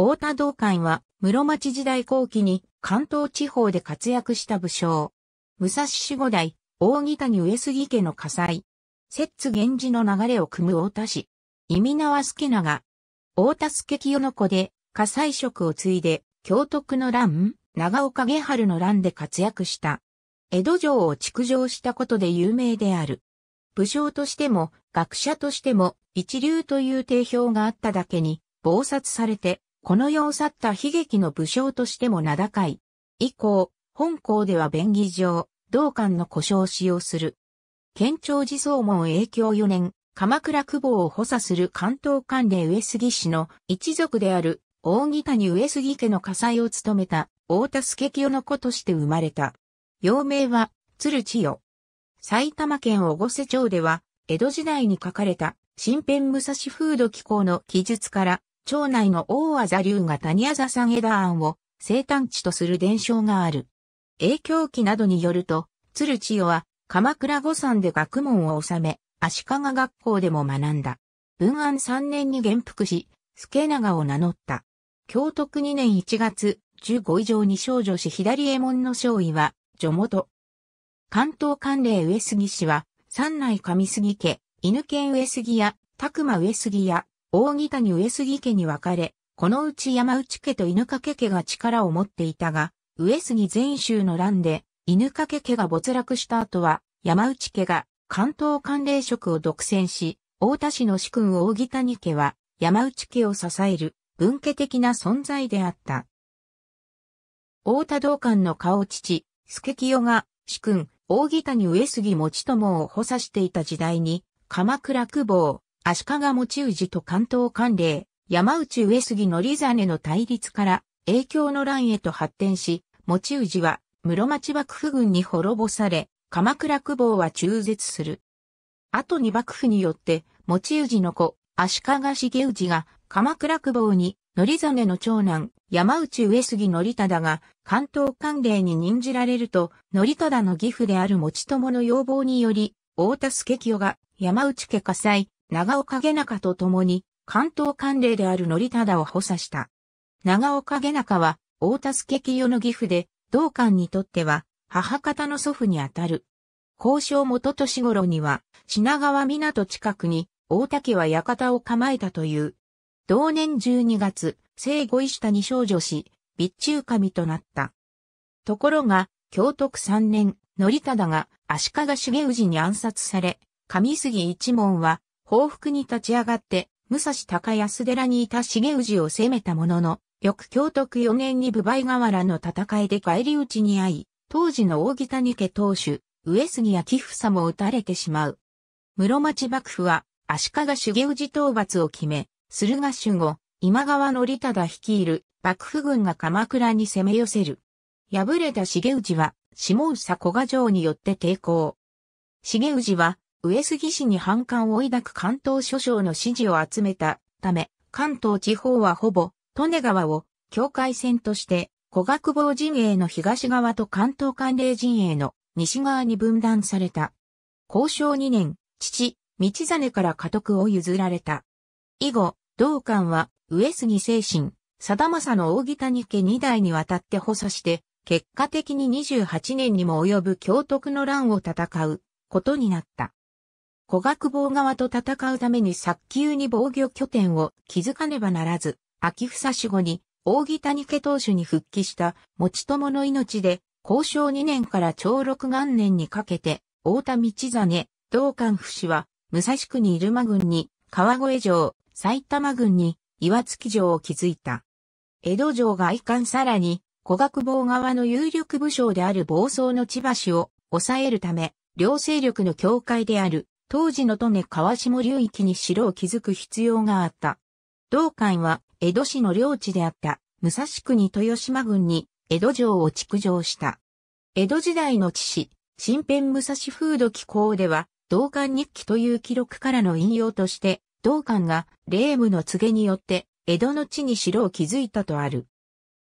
太田道館は室町時代後期に関東地方で活躍した武将。武蔵守護代、大木谷上杉家の火災。摂津源氏の流れを組む太田氏。意味は助長。太田助清の子で火災職を継いで、京徳の乱、長岡下春の乱で活躍した。江戸城を築城したことで有名である。武将としても、学者としても、一流という定評があっただけに、暴殺されて、この世を去った悲劇の武将としても名高い。以降、本校では便宜上、道館の故障を使用する。県庁寺総門影響4年、鎌倉久保を補佐する関東関連上杉氏の一族である大木谷上杉家の火災を務めた大田助清の子として生まれた。幼名は鶴千代。埼玉県小瀬町では江戸時代に書かれた新編武蔵風土紀行の記述から町内の大和座流が谷あざ山枝庵を生誕地とする伝承がある。影響記などによると、鶴千代は鎌倉御山で学問を収め、足利学校でも学んだ。文安3年に元服し、助長を名乗った。京徳2年1月、15以上に少女し左衛門の少尉は、序元。関東管令上杉氏は、三内上杉家、犬犬上杉屋、拓馬上杉屋、大木谷上杉家に分かれ、このうち山内家と犬掛家が力を持っていたが、上杉全州の乱で犬掛家が没落した後は、山内家が関東関連職を独占し、大田市の主君大木谷家は山内家を支える文家的な存在であった。大田道館の顔父、助清が主君、大木谷上杉持友を補佐していた時代に、鎌倉久保、足利持氏と関東管令、山内上杉の利真の対立から影響の乱へと発展し、持氏は室町幕府軍に滅ぼされ、鎌倉久保は中絶する。後に幕府によって、持氏の子、足利重氏が鎌倉久保に、則真の長男、山内上杉則忠が関東管令に任じられると、則忠の義父である持友の要望により、大田助清が山内家火災、長岡下中と共に関東官令である則忠を補佐した。長岡下中は大田助清の義父で、道館にとっては母方の祖父にあたる。交渉元年頃には品川港近くに大田家は館を構えたという。同年12月、生後石田に少女し、備中神となった。ところが、京徳3年、則忠が足利重氏に暗殺され、上杉一門は報復に立ち上がって、武蔵高安寺にいた重氏を攻めたものの、翌京徳4年に部倍河原の戦いで返り討ちに遭い、当時の大木谷家当主、上杉明房も撃たれてしまう。室町幕府は、足利重氏討伐を決め、駿河守護、今川則忠率いる幕府軍が鎌倉に攻め寄せる。敗れた重氏は、下総古賀城によって抵抗。重氏は、上杉氏に反感を抱く関東諸将の支持を集めたため、関東地方はほぼ、利根川を境界線として、小学坊陣営の東側と関東関連陣営の西側に分断された。交渉2年、父、道真から家督を譲られた。以後、道館は、上杉精神、定政の大木谷家2代にわたって補佐して、結果的に28年にも及ぶ教徳の乱を戦うことになった。小学坊側と戦うために早急に防御拠点を築かねばならず、秋房守護に、扇谷家当主に復帰した持友の命で、交渉2年から長六元年にかけて、大田道真、道官府氏は、武蔵国入間軍に、川越城、埼玉軍に、岩月城を築いた。江戸城が外観さらに、小学坊側の有力武将である暴走の千葉氏を抑えるため、両勢力の境界である当時の利根川下流域に城を築く必要があった。道館は江戸市の領地であった武蔵国豊島郡に江戸城を築城した。江戸時代の地史、新編武蔵風土紀行では、道館日記という記録からの引用として、道館が霊夢の告げによって江戸の地に城を築いたとある。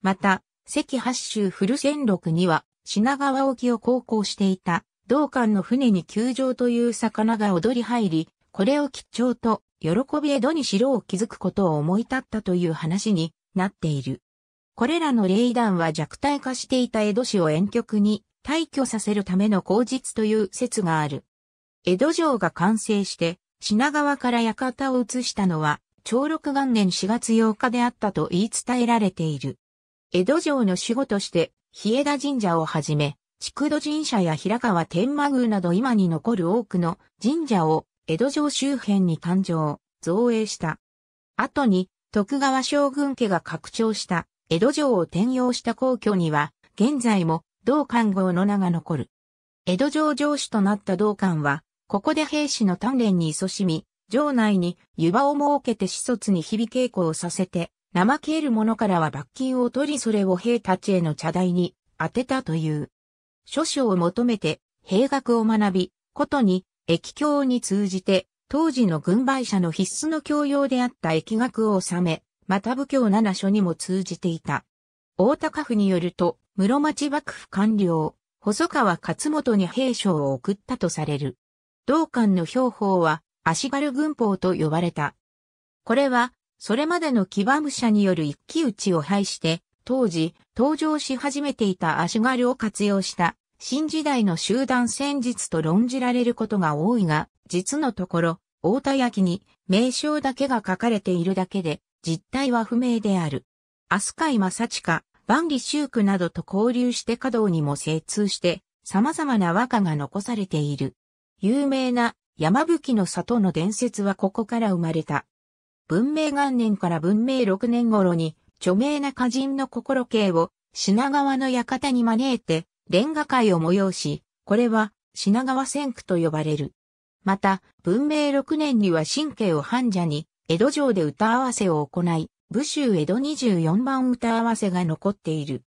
また、関八州古泉録には品川沖を航行していた同館の船に球場という魚が踊り入り、これを吉兆と、喜び江戸に城を築くことを思い立ったという話になっている。これらの霊団は弱体化していた江戸市を遠曲に退去させるための口実という説がある。江戸城が完成して品川から館を移したのは長禄元年4月8日であったと言い伝えられている。江戸城の守護として、日枝神社をはじめ、筑戸神社や平川天満宮など今に残る多くの神社を江戸城周辺に誕生、造営した。後に徳川将軍家が拡張した江戸城を転用した皇居には現在も道館号の名が残る。江戸城城主となった道官は、ここで兵士の鍛錬に勤しみ、城内に湯場を設けて始卒に日々稽古をさせて、怠ける者からは罰金を取りそれを兵たちへの茶代に当てたという。諸書を求めて、兵学を学び、ことに、駅教に通じて、当時の軍配者の必須の教養であった疫学を収め、また武教七所にも通じていた。大高府によると、室町幕府官僚、細川勝元に兵将を送ったとされる。道館の兵法は、足軽軍法と呼ばれた。これは、それまでの騎馬武者による一騎打ちを排して、当時、登場し始めていた足軽を活用した新時代の集団戦術と論じられることが多いが、実のところ、大田焼に名称だけが書かれているだけで、実態は不明である。飛鳥井正近、万里修区などと交流して華道にも精通して、様々な和歌が残されている。有名な山吹の里の伝説はここから生まれた。文明元年から文明6年頃に、著名な歌人の心系を品川の館に招いて、レンガ会を催し、これは品川線区と呼ばれる。また、文明6年には神経を繁者に、江戸城で歌合わせを行い、武州江戸24番歌合わせが残っている。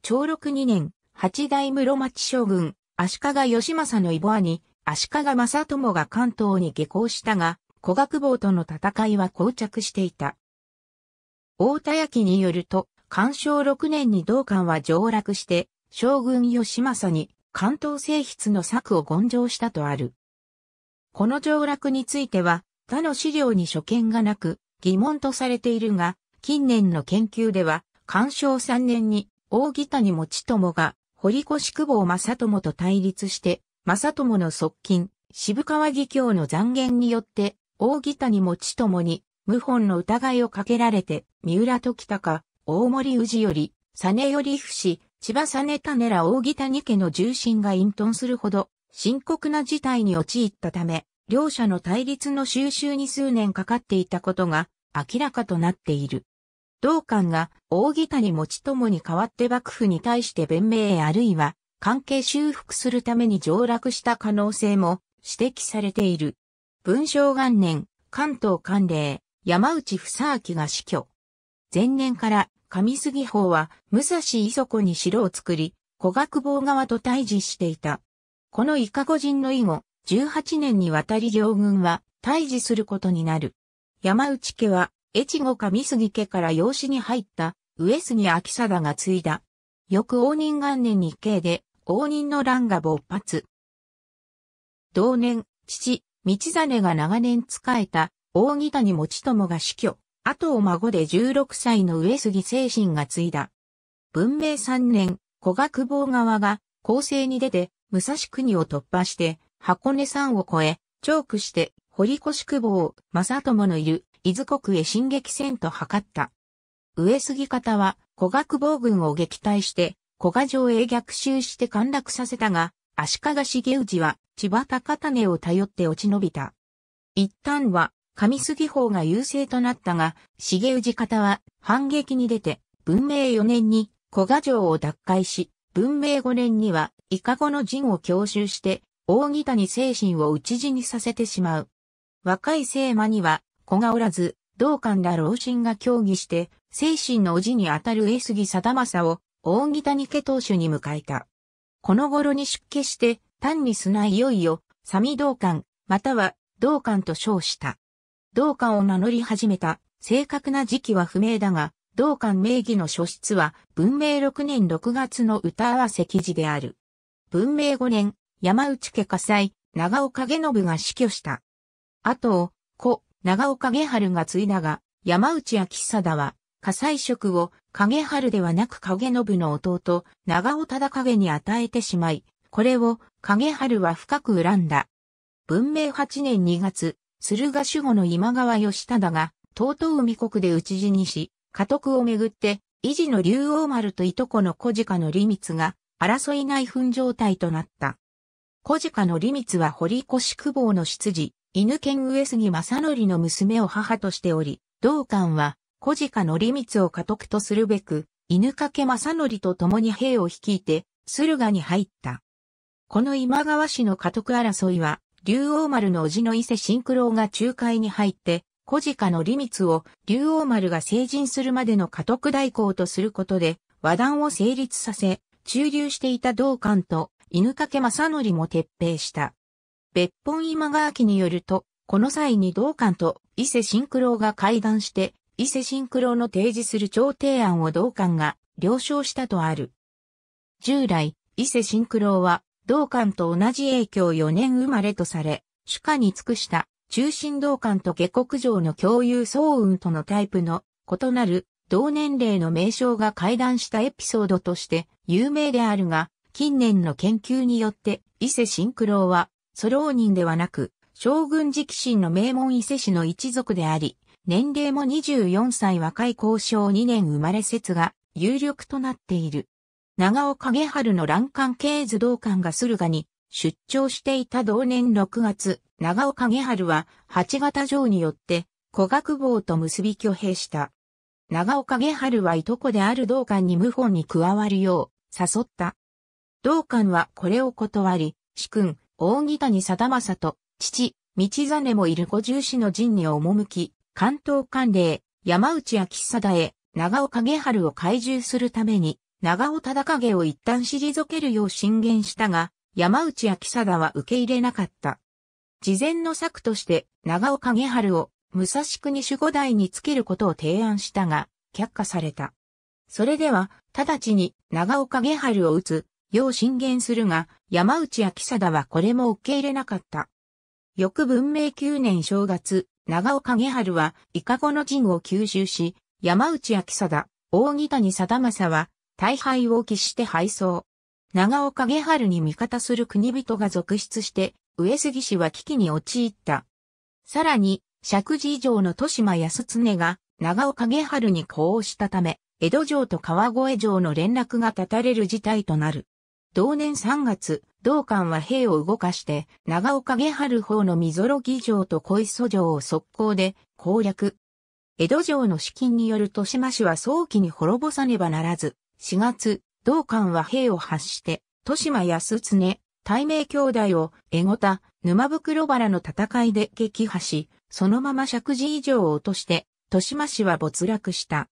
長禄2年、八代室町将軍、足利義政のイボアに、足利政友が関東に下校したが、古学坊との戦いは膠着していた。大田焼によると、干渉6年に道館は上落して、将軍義政に関東政筆の策を言上したとある。この上落については、他の資料に所見がなく、疑問とされているが、近年の研究では、干渉3年に、大木谷持友が、堀越久保正友と対立して、正友の側近、渋川義教の残言によって、大木谷持友に、謀反の疑いをかけられて、三浦時高、大森氏より、実頼伏、千葉実種ら大木谷家の重臣が隠遁するほど深刻な事態に陥ったため、両者の対立の収集に数年かかっていたことが明らかとなっている。同官が大木谷持ちともに代わって幕府に対して弁明へあるいは関係修復するために上落した可能性も指摘されている。文章元年、関東官令、山内房明が死去。前年から上杉法は、武蔵磯子に城を作り、古学坊側と対峙していた。この伊香護人の以後、18年にわたり両軍は対峙することになる。山内家は、越後上杉家から養子に入った上杉明貞が継いだ。翌応仁元年に慶で、応仁の乱が勃発。同年、父、道真が長年仕えた、大木谷持友が死去。後を孫で16歳の上杉清信が継いだ。文明3年、小学坊側が、構成に出て、武蔵国を突破して、箱根山を越え、チョークして、堀越久保、正友のいる、伊豆国へ進撃戦と図った。上杉方は、小学坊軍を撃退して、古賀城へ逆襲して陥落させたが、足利重氏は、千葉高種を頼って落ち延びた。一旦は、上杉法が優勢となったが、重氏方は反撃に出て、文明4年に古賀城を奪回し、文明5年には、イカゴの陣を強襲して、大木谷精神を討ち死にさせてしまう。若い聖魔には、子がおらず、道官ら老臣が協議して、精神の叔父にあたる江杉定正を、大木谷家当主に迎えた。この頃に出家して、単に砂いよいよ、サミ道官、または道官と称した。道館を名乗り始めた、正確な時期は不明だが、道館名義の書室は文明6年6月の歌合わせ記事である。文明5年、山内家火災、長尾影信が死去した。あと、子、長尾影春が継いだが、山内明貞は、火災職を影春ではなく影信の弟、長尾忠影に与えてしまい、これを影春は深く恨んだ。文明8年2月、駿河守護の今川義忠が、東東海国で討ち死にし、家督をめぐって、維持の竜王丸といとこの小鹿の利光が、争い内紛状態となった。小鹿の利光は堀越久保の執事、犬犬上杉正則の娘を母としており、道館は、小鹿の利光を家督とするべく、犬掛正則と共に兵を率いて、駿河に入った。この今川氏の家督争いは、竜王丸の叔父の伊勢新九郎が仲介に入って、小鹿の利密を竜王丸が成人するまでの家督代行とすることで、和談を成立させ、駐留していた道館と犬掛正則も撤兵した。別本今川家によると、この際に道館と伊勢新九郎が会談して、伊勢新九郎の提示する調停案を道館が了承したとある。従来、伊勢新九郎は道館と同じ影響4年生まれとされ、主家に尽くした中心道館と下国上の共有総運とのタイプの異なる同年齢の名称が会談したエピソードとして有名であるが、近年の研究によって伊勢新九郎は、ソロー人ではなく、将軍直臣の名門伊勢氏の一族であり、年齢も24歳若い交渉2年生まれ説が有力となっている。長尾影春の欄干系図道館が駿河に出張していた同年6月、長尾影春は八型城によって古学坊と結び挙兵した。長尾影春はいとこである道館に謀反に加わるよう誘った。道館はこれを断り、主君、大木谷貞正と、父、道真もいる五十士の陣に赴き、関東官令、山内秋貞へ、長尾影春を懐柔するために、長尾忠景を一旦退けるよう進言したが、山内明貞は受け入れなかった。事前の策として長尾影春を武蔵国守護代につけることを提案したが、却下された。それでは、直ちに長尾影春を打つ、よう進言するが、山内明貞はこれも受け入れなかった。翌文明9年正月、長尾影春は、イカゴの陣を吸収し、山内明貞、大木谷貞政は、大敗を喫して敗走。長岡下春に味方する国人が続出して、上杉氏は危機に陥った。さらに、石寺以上の豊島康常が長岡下春に呼応したため、江戸城と川越城の連絡が断たれる事態となる。同年3月、道館は兵を動かして、長岡下春方の溝呂義城と小磯城を速攻で攻略。江戸城の資金による豊島氏は早期に滅ぼさねばならず、4月、同館は兵を発して、豊島安常、大名兄弟を、江ごた、沼袋原の戦いで撃破し、そのまま石寺以上を落として、豊島氏は没落した。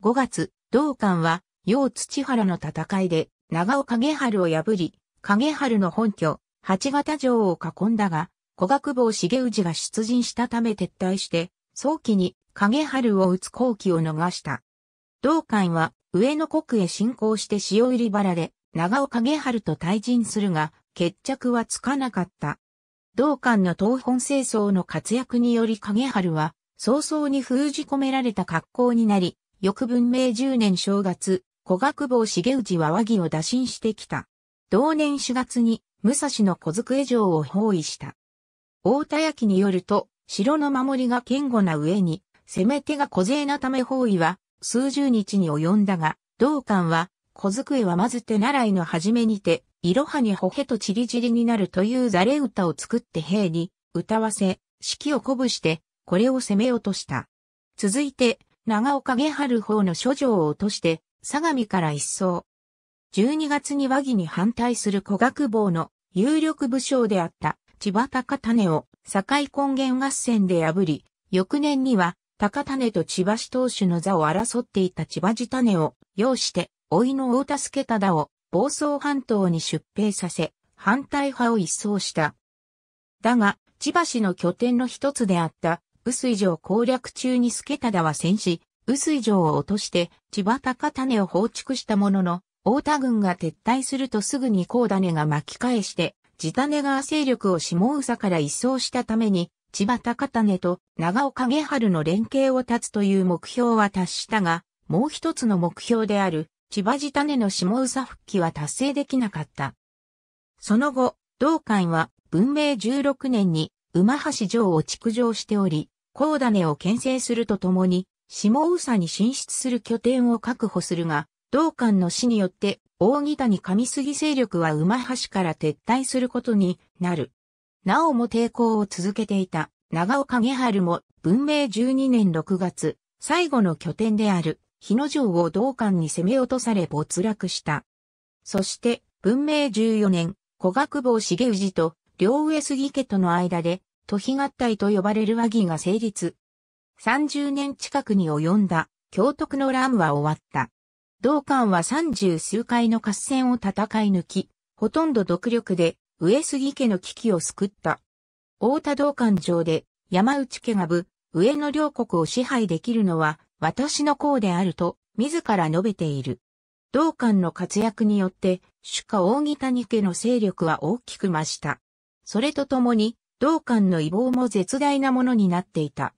5月、同館は、陽土原の戦いで、長尾影春を破り、影春の本拠、八形城を囲んだが、小学坊重氏が出陣したため撤退して、早期に影春を打つ後期を逃した。同館は、上野国へ進行して塩入原で長尾影春と対人するが、決着はつかなかった。同館の東本清掃の活躍により影春は、早々に封じ込められた格好になり、翌文明10年正月、古学坊重氏は和議を打診してきた。同年4月に、武蔵の小机城を包囲した。大田焼によると、城の守りが堅固な上に、攻め手が小勢なため包囲は数十日に及んだが、道館は、小机はまず手習いの初めにて、いろはにほへとちりじりになるというザレ歌を作って兵に、歌わせ、式を鼓舞して、これを攻め落とした。続いて、長岡下春方の諸城を落として、相模から一掃。12月に和議に反対する古学坊の有力武将であった千葉高種を境根源合戦で破り、翌年には高種と千葉市投手の座を争っていた千葉地種を、要して、老いの大田助忠を、房総半島に出兵させ、反対派を一掃した。だが、千葉市の拠点の一つであった、臼井城攻略中に助忠は戦死、臼井城を落として、千葉高種を放逐したものの、太田軍が撤退するとすぐに高種が巻き返して、地種川勢力を下宇佐から一掃したために、千葉高種と長尾影春の連携を立つという目標は達したが、もう一つの目標である千葉地種の下宇佐復帰は達成できなかった。その後、同館は文明16年に馬橋城を築城しており、高種を牽制するとともに、下宇佐に進出する拠点を確保するが、同館の死によって、大木谷上杉勢力は馬橋から撤退することになる。なおも抵抗を続けていた長岡義春も文明12年6月、最後の拠点である日野城を道館に攻め落とされ没落した。そして文明14年、古学坊重氏と両上杉家との間で、都比合体と呼ばれる和議が成立。30年近くに及んだ、京徳の乱は終わった。道館は三十数回の合戦を戦い抜き、ほとんど独力で上杉家の危機を救った。大田道館上で山内家が部、上野両国を支配できるのは私の功であると自ら述べている。道館の活躍によって主家大木谷家の勢力は大きく増した。それとともに道館の威望も絶大なものになっていた。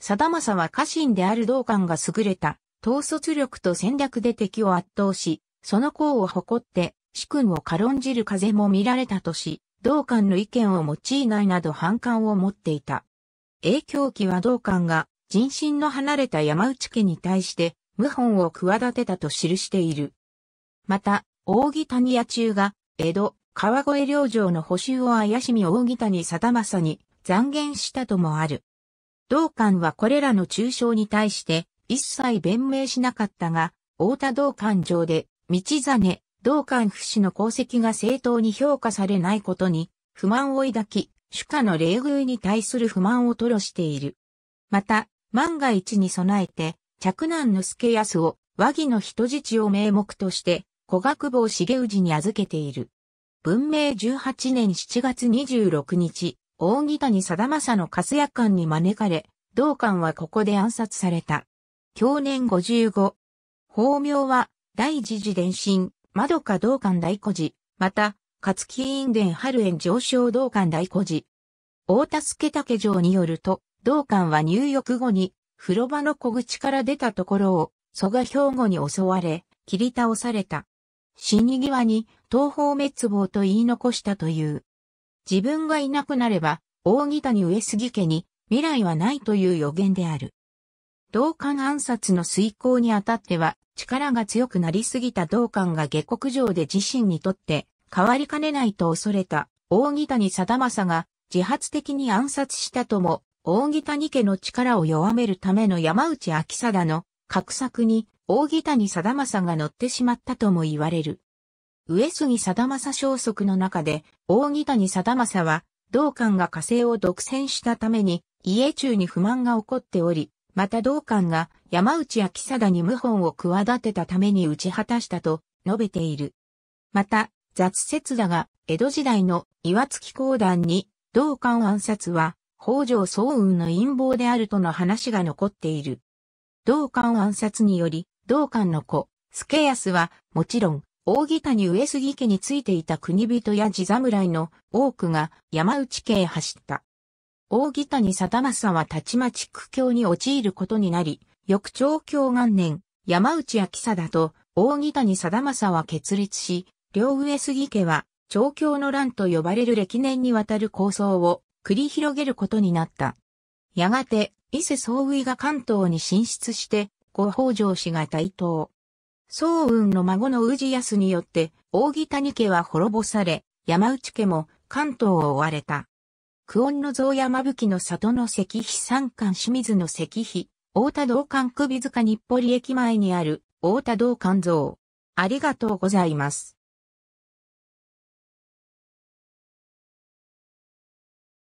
貞政は家臣である道館が優れた統率力と戦略で敵を圧倒し、その功を誇って主君を軽んじる風も見られたとし、道館の意見を用いないなど反感を持っていた。影響期は道館が人心の離れた山内家に対して、謀反を企てたと記している。また、扇谷野中が、江戸、川越領城の補修を怪しみ扇谷定政に残言したともある。道館はこれらの中傷に対して、一切弁明しなかったが、太田道館上で、道真、同官不死の功績が正当に評価されないことに不満を抱き、主家の礼遇に対する不満を吐露している。また、万が一に備えて、嫡男の助康を和議の人質を名目として、古学坊重氏に預けている。文明18年7月26日、大木谷貞政の粕屋館に招かれ、同館はここで暗殺された。去年55。法名は、大次次伝心、窓か道館大古寺、また、勝木院殿春園上昇道館大古寺。大田助竹城によると、道館は入浴後に、風呂場の小口から出たところを、蘇我兵庫に襲われ、切り倒された。死に際に、東方滅亡と言い残したという。自分がいなくなれば、大木谷上杉家に未来はないという予言である。同館暗殺の遂行にあたっては、力が強くなりすぎた道館が下克上で自身にとって変わりかねないと恐れた大木谷貞政が自発的に暗殺したとも、大木谷家の力を弱めるための山内明貞の画策に大木谷貞政が乗ってしまったとも言われる。上杉貞政消息の中で、大木谷貞政は、道館が火星を独占したために、家中に不満が起こっており、また同館が山内明貞に謀反を企てたために打ち果たしたと述べている。また、雑説だが、江戸時代の岩月公団に、同館暗殺は、北条早雲の陰謀であるとの話が残っている。同館暗殺により、同館の子、助康は、もちろん、扇谷上杉家についていた国人や地侍の多くが山内家へ走った。大木谷貞政はたちまち苦境に陥ることになり、翌長京元年、山内明貞と大木谷貞政は決裂し、両上杉家は、長京の乱と呼ばれる歴年にわたる構想を繰り広げることになった。やがて、伊勢総雲が関東に進出して、後北条氏が台頭。総雲の孫の宇治康によって、大木谷家は滅ぼされ、山内家も関東を追われた。久遠の像山吹の里の石碑三冠清水の石碑、大田道館首塚日暮里駅前にある大田道館像。ありがとうございます。